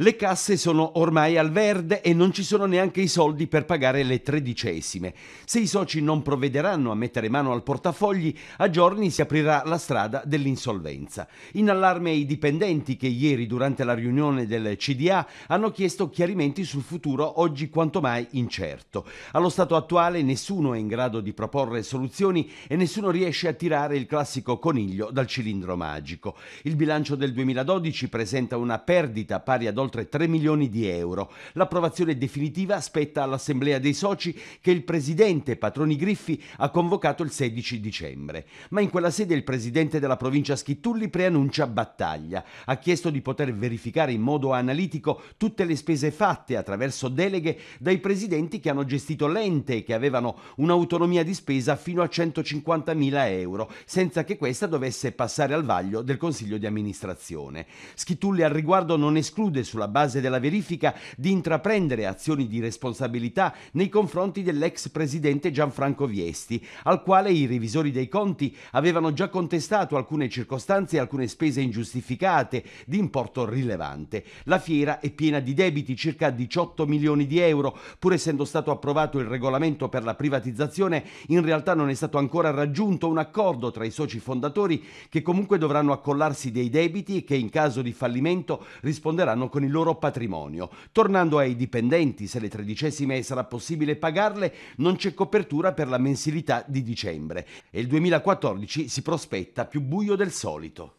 Le casse sono ormai al verde e non ci sono neanche i soldi per pagare le tredicesime. Se i soci non provvederanno a mettere mano al portafogli, a giorni si aprirà la strada dell'insolvenza. In allarme i dipendenti che ieri durante la riunione del CDA hanno chiesto chiarimenti sul futuro oggi quanto mai incerto. Allo stato attuale nessuno è in grado di proporre soluzioni e nessuno riesce a tirare il classico coniglio dal cilindro magico. Il bilancio del 2012 presenta una perdita pari ad oltre oltre 3 milioni di euro. L'approvazione definitiva spetta all'Assemblea dei soci che il presidente Patroni Griffi ha convocato il 16 dicembre. Ma in quella sede il presidente della provincia Schittulli preannuncia battaglia. Ha chiesto di poter verificare in modo analitico tutte le spese fatte attraverso deleghe dai presidenti che hanno gestito l'ente e che avevano un'autonomia di spesa fino a 150.000 euro, senza che questa dovesse passare al vaglio del Consiglio di amministrazione. Schittulli al riguardo non esclude sulla sulla base della verifica, di intraprendere azioni di responsabilità nei confronti dell'ex presidente Gianfranco Viesti, al quale i revisori dei conti avevano già contestato alcune circostanze e alcune spese ingiustificate di importo rilevante. La fiera è piena di debiti, circa 18 milioni di euro, pur essendo stato approvato il regolamento per la privatizzazione, in realtà non è stato ancora raggiunto un accordo tra i soci fondatori che comunque dovranno accollarsi dei debiti e che in caso di fallimento risponderanno con con il loro patrimonio. Tornando ai dipendenti, se le tredicesime sarà possibile pagarle, non c'è copertura per la mensilità di dicembre e il 2014 si prospetta più buio del solito.